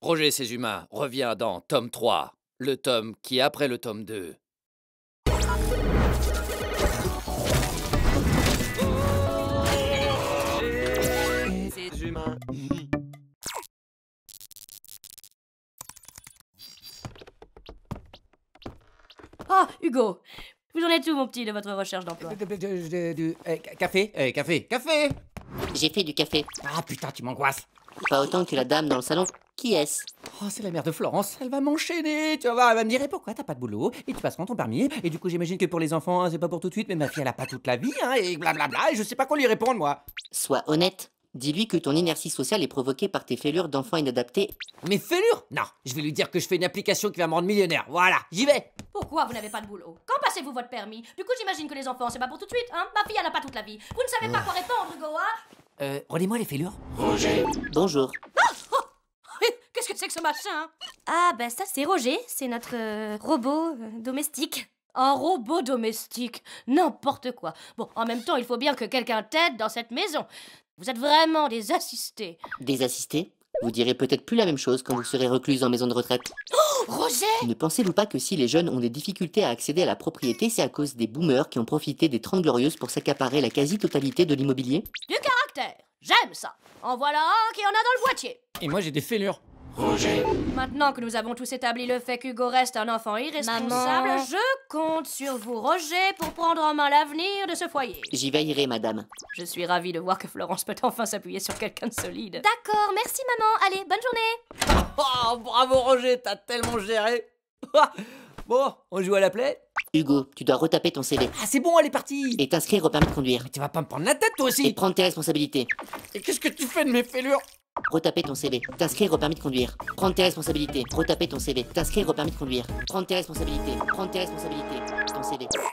Roger ses humains revient dans tome 3, le tome qui est après le tome 2. Ah, Hugo Vous en êtes où, mon petit, de votre recherche d'emploi Du euh, café Café eh, Café J'ai fait du café. Ah putain, tu m'angoisses Pas autant que la dame dans le salon. Qui est-ce Oh, c'est la mère de Florence, elle va m'enchaîner, tu vas voir, elle va me dire et eh, pourquoi t'as pas de boulot Et tu passes ton permis Et du coup, j'imagine que pour les enfants, hein, c'est pas pour tout de suite, mais ma fille, elle a pas toute la vie, hein, et blablabla, et je sais pas quoi lui répondre, moi Sois honnête, dis-lui que ton inertie sociale est provoquée par tes fêlures d'enfants inadaptés. Mes fêlures Non, je vais lui dire que je fais une application qui va me rendre millionnaire, voilà, j'y vais Pourquoi vous n'avez pas de boulot Quand passez-vous votre permis Du coup, j'imagine que les enfants, c'est pas pour tout de suite, hein Ma fille, elle a pas toute la vie Vous ne savez pas quoi répondre, Hugo, hein Euh, Euh, moi les fêlures Roger Bonjour machin hein. Ah, ben ça, c'est Roger. C'est notre euh, robot euh, domestique. Un robot domestique N'importe quoi. Bon, en même temps, il faut bien que quelqu'un t'aide dans cette maison. Vous êtes vraiment des assistés. Des assistés Vous direz peut-être plus la même chose quand vous serez recluse en maison de retraite. Oh, Roger Ne pensez-vous pas que si les jeunes ont des difficultés à accéder à la propriété, c'est à cause des boomers qui ont profité des Trente glorieuses pour s'accaparer la quasi-totalité de l'immobilier Du caractère J'aime ça En voilà un qui en a dans le boîtier Et moi j'ai des fêlures Roger. Maintenant que nous avons tous établi le fait qu'Hugo reste un enfant irresponsable, je compte sur vous, Roger, pour prendre en main l'avenir de ce foyer. J'y veillerai, madame. Je suis ravie de voir que Florence peut enfin s'appuyer sur quelqu'un de solide. D'accord, merci, maman. Allez, bonne journée. Oh, bravo, Roger, t'as tellement géré. bon, on joue à la plaie Hugo, tu dois retaper ton CV. Ah, c'est bon, elle est partie Et t'inscrire au permis de conduire. Mais tu vas pas me prendre la tête, toi aussi Et prendre tes responsabilités. Et qu'est-ce que tu fais de mes fêlures Retaper ton CV. T'inscrire au permis de conduire. Prendre tes responsabilités. Retaper ton CV. T'inscrire au permis de conduire. Prendre tes responsabilités. Prendre tes responsabilités. Ton CV.